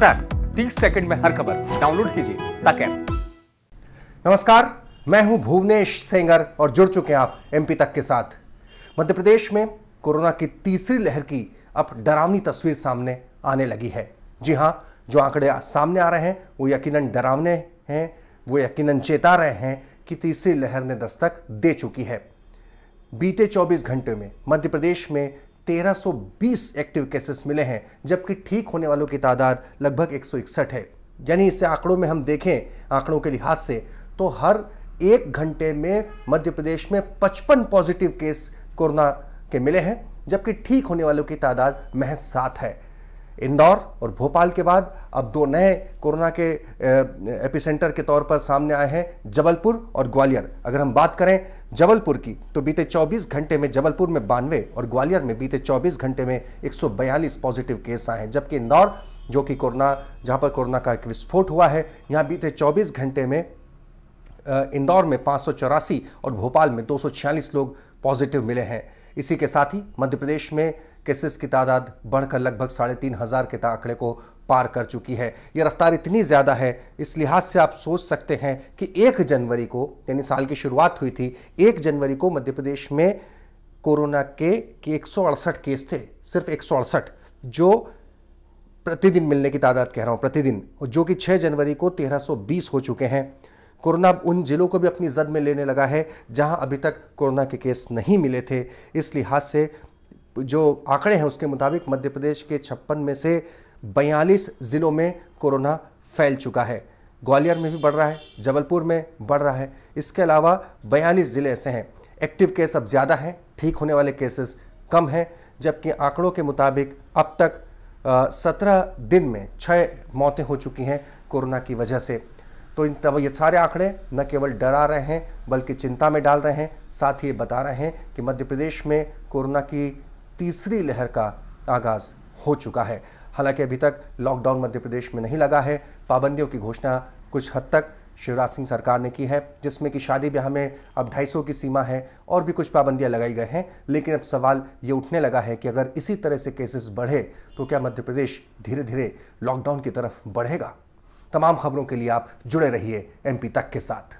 फटाक 30 सेकंड में हर खबर डाउनलोड कीजिए तक ऐप नमस्कार मैं हूं भुवनेश सेंगर और जुड़ चुके हैं आप एमपी तक के साथ मध्य प्रदेश में कोरोना की तीसरी लहर की अब डरावनी तस्वीर सामने आने लगी है जी हाँ जो आंकड़े सामने आ रहे हैं वो यकीनन डरावने हैं वो यकीनन चेता रहे हैं कि तीसरी लहर ने दस्तक दे चुकी है बीते 24 घंटे में मध्य प्रदेश में 1320 एक्टिव केसेस मिले हैं जबकि ठीक होने वालों की तादाद लगभग एक है यानी इसे आंकड़ों में हम देखें आंकड़ों के लिहाज से तो हर एक घंटे में मध्य प्रदेश में पचपन पॉजिटिव केस कोरोना के मिले हैं जबकि ठीक होने वालों की तादाद महज सात है इंदौर और भोपाल के बाद अब दो नए कोरोना के एपिसेंटर के तौर पर सामने आए हैं जबलपुर और ग्वालियर अगर हम बात करें जबलपुर की तो बीते 24 घंटे में जबलपुर में बानवे और ग्वालियर में बीते 24 घंटे में 142 पॉजिटिव केस आए हैं जबकि इंदौर जो कि कोरोना जहां पर कोरोना का एक विस्फोट हुआ है यहां बीते 24 घंटे में इंदौर में पाँच और भोपाल में दो लोग पॉजिटिव मिले हैं इसी के साथ ही मध्य प्रदेश में केसेस की तादाद बढ़कर लगभग साढ़े तीन हज़ार के आंकड़े को पार कर चुकी है यह रफ्तार इतनी ज़्यादा है इस लिहाज से आप सोच सकते हैं कि एक जनवरी को यानी साल की शुरुआत हुई थी एक जनवरी को मध्य प्रदेश में कोरोना के एक केस थे सिर्फ एक जो प्रतिदिन मिलने की तादाद कह रहा हूँ प्रतिदिन जो कि 6 जनवरी को 1320 हो चुके हैं कोरोना उन जिलों को भी अपनी जद में लेने लगा है जहां अभी तक कोरोना के केस नहीं मिले थे इस लिहाज से जो आंकड़े हैं उसके मुताबिक मध्य प्रदेश के छप्पन में से बयालीस ज़िलों में कोरोना फैल चुका है ग्वालियर में भी बढ़ रहा है जबलपुर में बढ़ रहा है इसके अलावा बयालीस ज़िले ऐसे हैं एक्टिव केस अब ज़्यादा हैं ठीक होने वाले केसेस कम हैं जबकि आंकड़ों के मुताबिक अब तक सत्रह दिन में छः मौतें हो चुकी हैं कोरोना की वजह से तो इन तब ये सारे आंकड़े न केवल डरा रहे हैं बल्कि चिंता में डाल रहे हैं साथ ही ये बता रहे हैं कि मध्य प्रदेश में कोरोना की तीसरी लहर का आगाज़ हो चुका है हालांकि अभी तक लॉकडाउन मध्य प्रदेश में नहीं लगा है पाबंदियों की घोषणा कुछ हद तक शिवराज सिंह सरकार ने की है जिसमें कि शादी ब्याह में अब 250 की सीमा है और भी कुछ पाबंदियां लगाई गई हैं लेकिन अब सवाल ये उठने लगा है कि अगर इसी तरह से केसेस बढ़े तो क्या मध्य प्रदेश धीरे धीरे लॉकडाउन की तरफ बढ़ेगा तमाम खबरों के लिए आप जुड़े रहिए एमपी तक के साथ